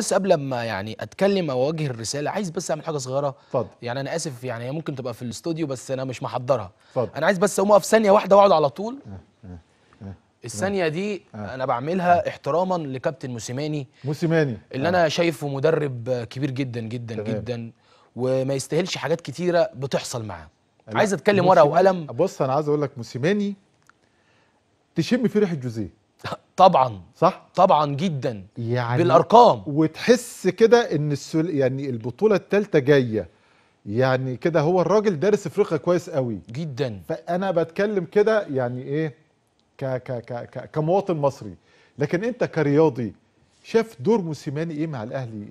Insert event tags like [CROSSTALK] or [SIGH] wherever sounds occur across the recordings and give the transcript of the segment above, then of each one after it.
بس قبل ما يعني اتكلم او اوجه الرساله عايز بس اعمل حاجه صغيره فضل. يعني انا اسف يعني هي ممكن تبقى في الاستوديو بس انا مش محضرها فضل. انا عايز بس اقوم اقف ثانيه واحده واقعد على طول أه، أه، أه. الثانيه دي انا بعملها احتراما لكابتن موسيماني موسيماني اللي انا شايفه مدرب كبير جدا جدا تمام. جدا وما يستاهلش حاجات كتيره بتحصل معاه عايز اتكلم ورقه وقلم بص انا عايز اقول لك موسيماني تشم فيه ريحه جوزيه طبعا صح طبعا جدا يعني بالارقام وتحس كده ان السل... يعني البطوله الثالثه جايه يعني كده هو الراجل دارس افريقيا كويس قوي جدا فانا بتكلم كده يعني ايه ك... ك... ك... ك... كمواطن مصري لكن انت كرياضي شاف دور موسيماني ايه مع الاهلي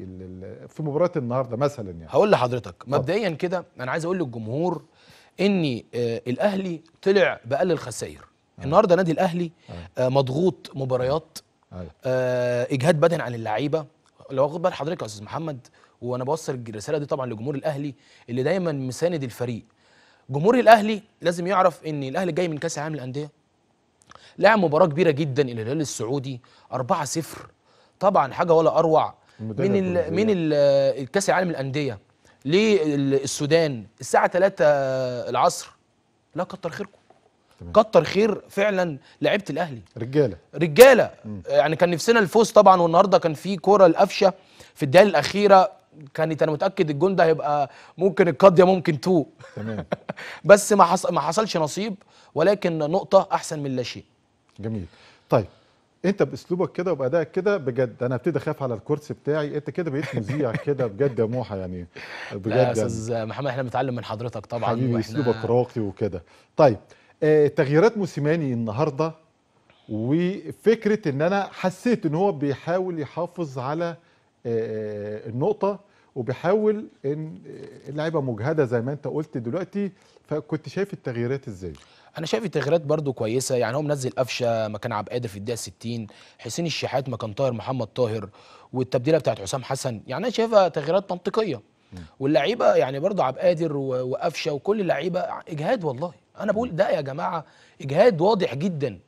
في مباراه النهارده مثلا يعني هقول لحضرتك مبدئيا كده انا عايز اقول للجمهور ان آه الاهلي طلع باقل الخسائر آه. النهارده نادي الاهلي آه. آه، مضغوط مباريات أيوة. اجهاد بدني عن اللعيبه لو واخد بال حضرتك يا استاذ محمد وانا بوصل الرساله دي طبعا لجمهور الاهلي اللي دايما مساند الفريق جمهور الاهلي لازم يعرف ان الاهلي جاي من كاس العالم للانديه لعب مباراه كبيره جدا الهلال السعودي 4 0 طبعا حاجه ولا اروع من الـ من الكاس العالم للانديه للسودان الساعه 3 العصر لا كتر خيركم كتر خير فعلا لعبت الاهلي رجاله رجاله مم. يعني كان نفسنا الفوز طبعا والنهارده كان في كوره القفشه في الدقائق الاخيره كانت انا متاكد الجون ده هيبقى ممكن القضيه ممكن تو تمام [LAUGHS] بس ما حص... ما حصلش نصيب ولكن نقطه احسن من لا شيء جميل طيب انت باسلوبك كده وبادائك كده بجد انا ابتدي اخاف على الكرسي بتاعي انت كده بقيت مذيع [LAUGHS] كده بجد يا موحه يعني بجد لا يا يعني. استاذ محمد احنا بنتعلم من حضرتك طبعا حبيبي اسلوبك راقي وكده طيب آه، تغييرات موسيماني النهارده وفكره ان انا حسيت ان هو بيحاول يحافظ على آه، آه، النقطه وبيحاول ان اللعيبه مجهده زي ما انت قلت دلوقتي فكنت شايف التغييرات ازاي؟ انا شايف التغييرات برده كويسه يعني هو منزل قفشه مكان عبد القادر في الدقيقه 60 حسين الشحات مكان طاهر محمد طاهر والتبديله بتاعت حسام حسن يعني انا شايفها تغييرات منطقيه واللعيبه يعني برده عبد القادر وقفشه وكل اللعيبه اجهاد والله انا بقول ده يا جماعه اجهاد واضح جدا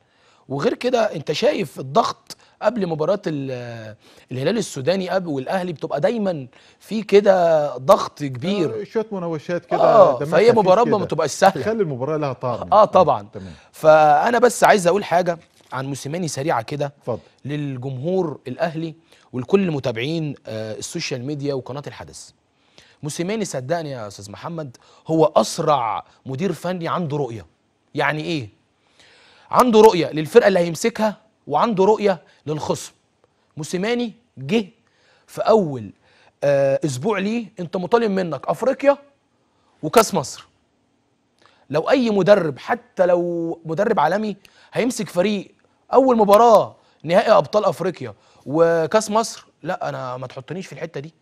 وغير كده انت شايف الضغط قبل مباراه الهلال السوداني قبل والاهلي بتبقى دايما في كده ضغط كبير آه، شويه مناوشات كده آه فهي مباراه ما بتبقاش سهله تخلي المباراه لها طعم اه طبعا تمام. فانا بس عايز اقول حاجه عن موسيماني سريعه كده للجمهور الاهلي ولكل متابعين آه السوشيال ميديا وقناه الحدث موسيماني صدقني يا استاذ محمد هو اسرع مدير فني عنده رؤيه يعني ايه عنده رؤيه للفرقه اللي هيمسكها وعنده رؤيه للخصم موسيماني جه في اول آه اسبوع ليه انت مطالب منك افريقيا وكاس مصر لو اي مدرب حتى لو مدرب عالمي هيمسك فريق اول مباراه نهائي ابطال افريقيا وكاس مصر لا انا ما تحطنيش في الحته دي